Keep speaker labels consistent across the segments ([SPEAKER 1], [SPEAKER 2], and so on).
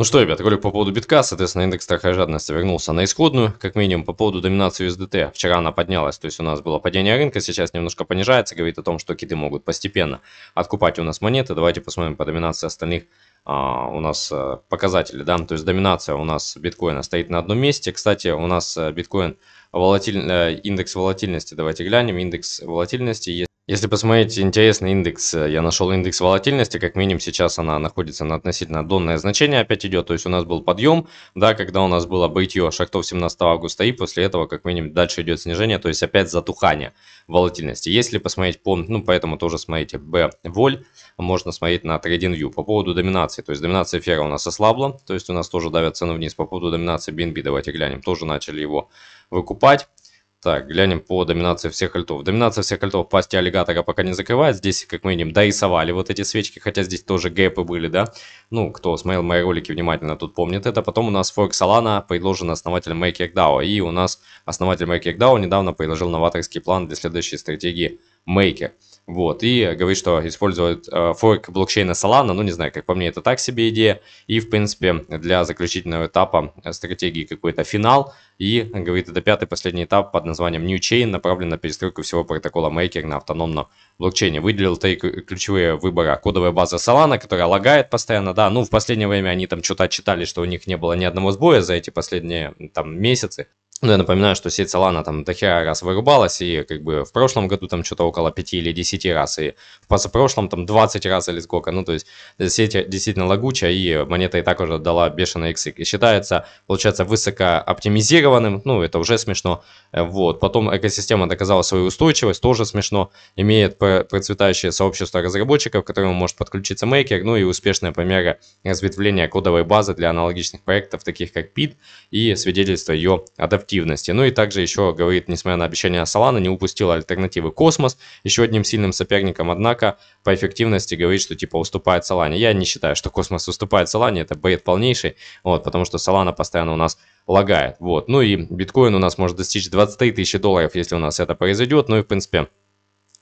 [SPEAKER 1] Ну что, ребят, ролик по поводу битка, соответственно, индекс страха и жадности вернулся на исходную, как минимум по поводу доминации USDT. Вчера она поднялась, то есть у нас было падение рынка, сейчас немножко понижается, говорит о том, что киты могут постепенно откупать у нас монеты. Давайте посмотрим по доминации остальных а, у нас а, показатели, да, то есть доминация у нас биткоина стоит на одном месте. Кстати, у нас э, биткоин волатиль... Э, индекс волатильности, давайте глянем, индекс волатильности есть. Если посмотреть интересный индекс, э, я нашел индекс волатильности, как минимум сейчас она находится на относительно донное значение, опять идет, то есть у нас был подъем, да, когда у нас было бытие шахтов 17 августа, и после этого как минимум дальше идет снижение, то есть опять затухание волатильности. Если посмотреть по, ну поэтому тоже смотрите, B воль, можно смотреть на TradingView. По поводу доминации, то есть доминация эфира у нас ослабла, то есть у нас тоже давят цену вниз. По поводу доминации BNB давайте глянем, тоже начали его выкупать. Так, глянем по доминации всех альтов. Доминация всех альтов пасти аллигатора пока не закрывает. Здесь, как мы видим, дорисовали вот эти свечки, хотя здесь тоже гэпы были, да? Ну, кто смотрел мои ролики внимательно, тут помнит это. Потом у нас Форк Солана предложен основателем MakerDAO. И у нас основатель MakerDAO недавно предложил новаторский план для следующей стратегии Maker. Вот, и говорит, что использует э, форк блокчейна Solana, ну, не знаю, как по мне, это так себе идея. И, в принципе, для заключительного этапа э, стратегии какой-то финал. И, говорит, это пятый последний этап под названием New Chain, направлен на перестройку всего протокола Maker на автономном блокчейне. Выделил три ключевые выбора. Кодовая база Solana, которая лагает постоянно, да, ну, в последнее время они там что-то читали, что у них не было ни одного сбоя за эти последние, там, месяцы. Ну, я напоминаю, что сеть Solana там до хера раз вырубалась, и как бы в прошлом году там что-то около 5 или 10 раз, и в позапрошлом там 20 раз или сколько. Ну, то есть э, сеть действительно лагучая, и монета и так уже дала бешеный иксы. И считается, получается, высоко оптимизированным, ну, это уже смешно. Э, вот, потом экосистема доказала свою устойчивость, тоже смешно. Имеет процветающее сообщество разработчиков, к которому может подключиться мейкер, ну и успешные примеры разветвления кодовой базы для аналогичных проектов, таких как PID, и свидетельство ее адаптивности активности. Ну и также еще говорит, несмотря на обещание Solana, не упустил альтернативы Космос, еще одним сильным соперником, однако по эффективности говорит, что типа уступает Solana. Я не считаю, что Космос уступает Solana, это бред полнейший, вот, потому что Solana постоянно у нас лагает, вот. Ну и биткоин у нас может достичь 23 тысячи долларов, если у нас это произойдет, ну и в принципе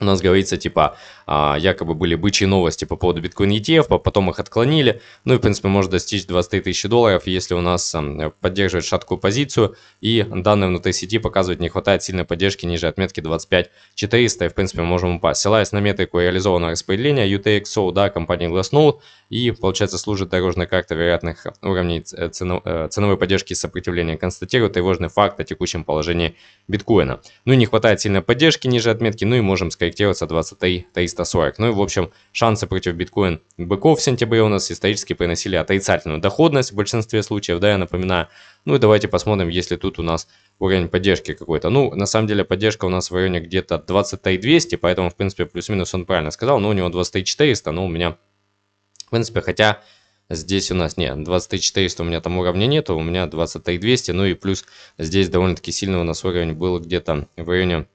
[SPEAKER 1] у нас говорится, типа, а, якобы были бычьи новости по поводу биткоин ETF, потом их отклонили. Ну и, в принципе, может достичь 20 тысячи долларов, если у нас эм, поддерживает шаткую позицию. И данные внутри сети показывают, не хватает сильной поддержки ниже отметки 25 400. И, в принципе, мы можем упасть. Ссылаясь на метрику реализованного распределения UTXO, да, компании Glassnode. И, получается, служит дорожной карта вероятных уровней э, э, ценовой поддержки и сопротивления. Констатирует тревожный факт о текущем положении биткоина. Ну и не хватает сильной поддержки ниже отметки. Ну и можем, скорее корректироваться 23-340. Ну и в общем, шансы против биткоин быков в сентябре у нас исторически приносили отрицательную доходность в большинстве случаев, да, я напоминаю. Ну и давайте посмотрим, если тут у нас уровень поддержки какой-то. Ну, на самом деле поддержка у нас в районе где-то 23-200, поэтому, в принципе, плюс-минус он правильно сказал. Но у него 23-400, но у меня, в принципе, хотя... Здесь у нас, нет, 23400 у меня там уровня нету, у меня 23200, ну и плюс здесь довольно-таки сильный у нас уровень был где-то в районе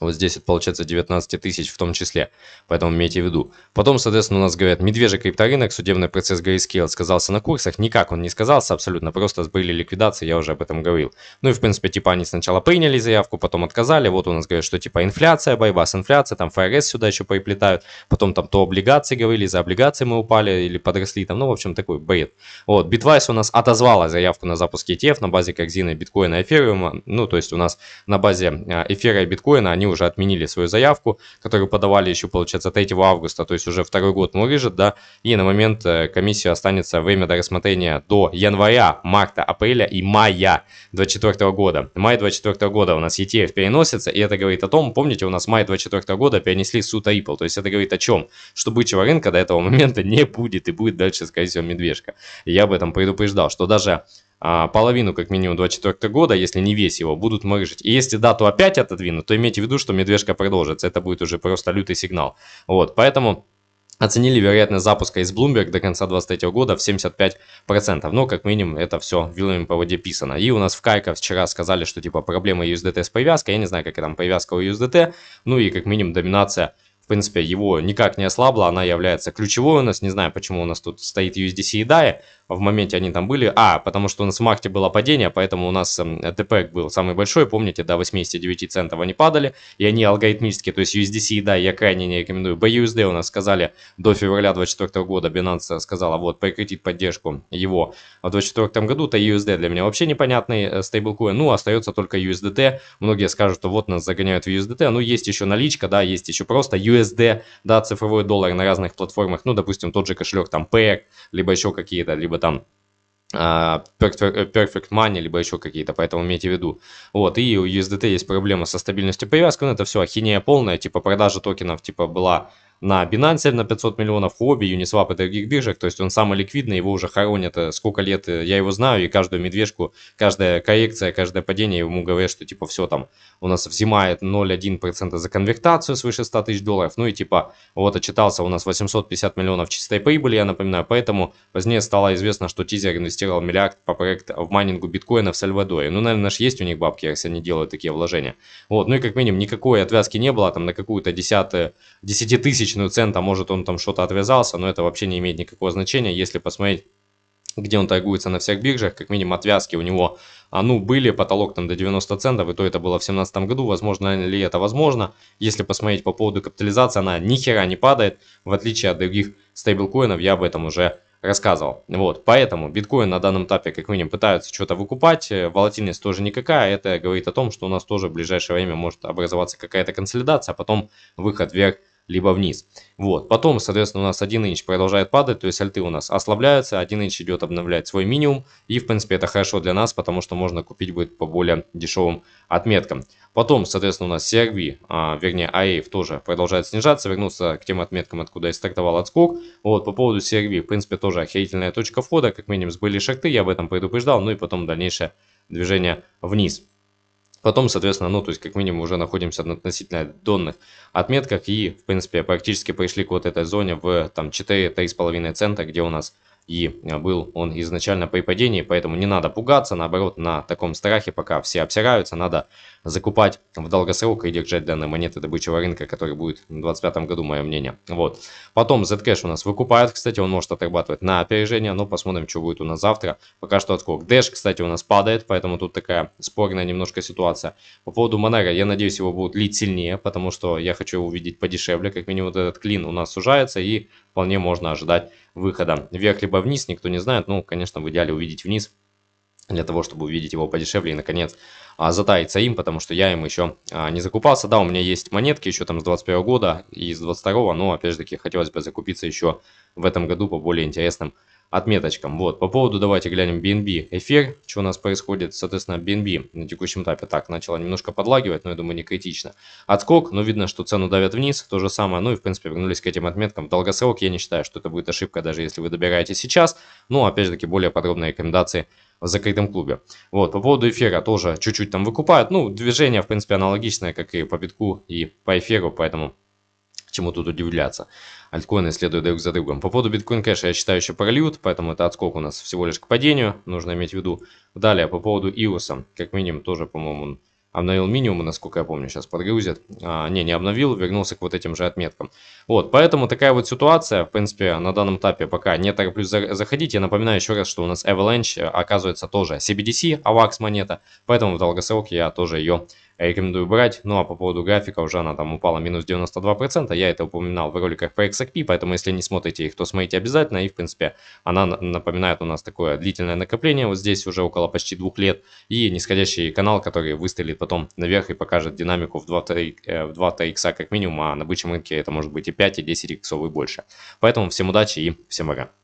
[SPEAKER 1] вот здесь это получается 19 тысяч в том числе. Поэтому имейте в виду. Потом, соответственно, у нас говорят, медвежий крипторынок, судебный процесс Grayscale сказался на курсах. Никак он не сказался абсолютно, просто сбыли ликвидации, я уже об этом говорил. Ну и, в принципе, типа они сначала приняли заявку, потом отказали. Вот у нас говорят, что типа инфляция, борьба с инфляцией, там ФРС сюда еще приплетают. Потом там то облигации говорили, за облигации мы упали или подросли там. Ну, в общем, такой бред. Вот, Bitwise у нас отозвала заявку на запуск ETF на базе корзины биткоина и эфириума. Ну, то есть у нас на базе эфира и биткоина они они уже отменили свою заявку, которую подавали еще, получается, 3 августа, то есть уже второй год мурыжит, да, и на момент э, комиссии останется время до рассмотрения до января, марта, апреля и мая 2024 года. Май 2024 года у нас ETF переносится, и это говорит о том, помните, у нас май 2024 года перенесли суд Ripple, то есть это говорит о чем? Что бычьего рынка до этого момента не будет, и будет дальше, скорее всего, медвежка. я об этом предупреждал, что даже а, половину, как минимум, 2024 года, если не весь его, будут морыжить. И если дату опять отодвинут, то имейте в виду, что медвежка продолжится. Это будет уже просто лютый сигнал. Вот, поэтому... Оценили вероятность запуска из Bloomberg до конца 2023 года в 75%. Но, как минимум, это все вилами по воде писано. И у нас в Кайка вчера сказали, что типа проблема USDT с привязкой. Я не знаю, как там привязка у USDT. Ну и как минимум доминация в принципе, его никак не ослабло, она является ключевой у нас, не знаю, почему у нас тут стоит USDC и DAI, в моменте они там были, а, потому что у нас в марте было падение, поэтому у нас ТП эм, e был самый большой, помните, до 89 центов они падали, и они алгоритмически, то есть USDC и DAI я крайне не рекомендую, BUSD у нас сказали до февраля 2024 года, Binance сказала, вот, прекратит поддержку его в 2024 году, то USD для меня вообще непонятный э, стейблкоин, ну, остается только USDT, многие скажут, что вот нас загоняют в USDT, ну, есть еще наличка, да, есть еще просто USDT, USD, да, цифровой доллар на разных платформах, ну, допустим, тот же кошелек там PEG, либо еще какие-то, либо там а, Perfect Money, либо еще какие-то, поэтому имейте в виду. Вот, и у USDT есть проблема со стабильностью привязки, но ну, это все ахинея полная, типа продажа токенов, типа была на Binance на 500 миллионов, Huobi, Uniswap и других биржах. То есть он самый ликвидный, его уже хоронят э, сколько лет, э, я его знаю, и каждую медвежку, каждая коррекция, каждое падение ему говорят, что типа все там у нас взимает 0,1% за конвертацию свыше 100 тысяч долларов. Ну и типа вот отчитался у нас 850 миллионов чистой прибыли, я напоминаю. Поэтому позднее стало известно, что Тизер инвестировал миллиард по проекту в майнингу биткоина в Сальвадоре. Ну, наверное, же есть у них бабки, если они делают такие вложения. Вот, ну и как минимум никакой отвязки не было, там на какую-то десятую, десятитысячную тысячную цента, может он там что-то отвязался, но это вообще не имеет никакого значения, если посмотреть где он торгуется на всех биржах, как минимум отвязки у него, а ну, были, потолок там до 90 центов, и то это было в 2017 году, возможно ли это возможно, если посмотреть по поводу капитализации, она ни хера не падает, в отличие от других стейблкоинов, я об этом уже рассказывал. Вот, поэтому биткоин на данном этапе, как минимум, пытаются что-то выкупать, э, волатильность тоже никакая, это говорит о том, что у нас тоже в ближайшее время может образоваться какая-то консолидация, а потом выход вверх либо вниз. Вот. Потом, соответственно, у нас 1 инч продолжает падать, то есть альты у нас ослабляются, 1 инч идет обновлять свой минимум. И, в принципе, это хорошо для нас, потому что можно купить будет по более дешевым отметкам. Потом, соответственно, у нас CRV, а, вернее, AF тоже продолжает снижаться, вернуться к тем отметкам, откуда и стартовал отскок. Вот, по поводу CRV, в принципе, тоже охерительная точка входа, как минимум сбыли шахты, я об этом предупреждал, ну и потом дальнейшее движение вниз. Потом, соответственно, ну, то есть, как минимум, уже находимся на относительно донных отметках и, в принципе, практически пришли к вот этой зоне в там 4-3,5 цента, где у нас и э, был он изначально при падении, поэтому не надо пугаться, наоборот, на таком страхе пока все обсираются, надо закупать в долгосрок и держать данные монеты добычего рынка, который будет в 2025 году, мое мнение. Вот. Потом Zcash у нас выкупают, кстати, он может отрабатывать на опережение, но посмотрим, что будет у нас завтра. Пока что отскок. Dash, кстати, у нас падает, поэтому тут такая спорная немножко ситуация. По поводу Monero, я надеюсь, его будут лить сильнее, потому что я хочу увидеть подешевле, как минимум вот этот клин у нас сужается и вполне можно ожидать выхода. Вверх либо вниз, никто не знает. Ну, конечно, в идеале увидеть вниз для того, чтобы увидеть его подешевле и, наконец, а, затаиться им, потому что я им еще а, не закупался. Да, у меня есть монетки еще там с 21 года и с 22, но, опять же таки, хотелось бы закупиться еще в этом году по более интересным отметочкам. Вот, по поводу, давайте глянем BNB эфир, что у нас происходит, соответственно, BNB на текущем этапе так начала немножко подлагивать, но я думаю, не критично. Отскок, но видно, что цену давят вниз, то же самое, ну и, в принципе, вернулись к этим отметкам. Долгосрок я не считаю, что это будет ошибка, даже если вы добираете сейчас, ну, опять же таки, более подробные рекомендации в закрытом клубе. Вот, по поводу эфира тоже чуть-чуть там выкупают, ну, движение, в принципе, аналогичное, как и по битку и по эфиру, поэтому чему тут удивляться. Альткоины следуют друг за другом. По поводу биткоин кэша я считаю еще прольют, поэтому это отскок у нас всего лишь к падению, нужно иметь в виду. Далее, по поводу иоса, как минимум тоже, по-моему, он обновил минимум, насколько я помню, сейчас подгрузит. А, не, не обновил, вернулся к вот этим же отметкам. Вот, поэтому такая вот ситуация, в принципе, на данном этапе пока не тороплюсь за заходить. Я напоминаю еще раз, что у нас Avalanche э, оказывается тоже CBDC, AVAX монета, поэтому в долгосрок я тоже ее рекомендую брать. Ну а по поводу графика, уже она там упала минус 92%, я это упоминал в роликах по XRP, поэтому если не смотрите их, то смотрите обязательно. И в принципе она напоминает у нас такое длительное накопление, вот здесь уже около почти двух лет, и нисходящий канал, который выстрелит потом наверх и покажет динамику в 2-3 э, в икса как минимум, а на бычьем рынке это может быть и 5, и 10 иксов и больше. Поэтому всем удачи и всем пока.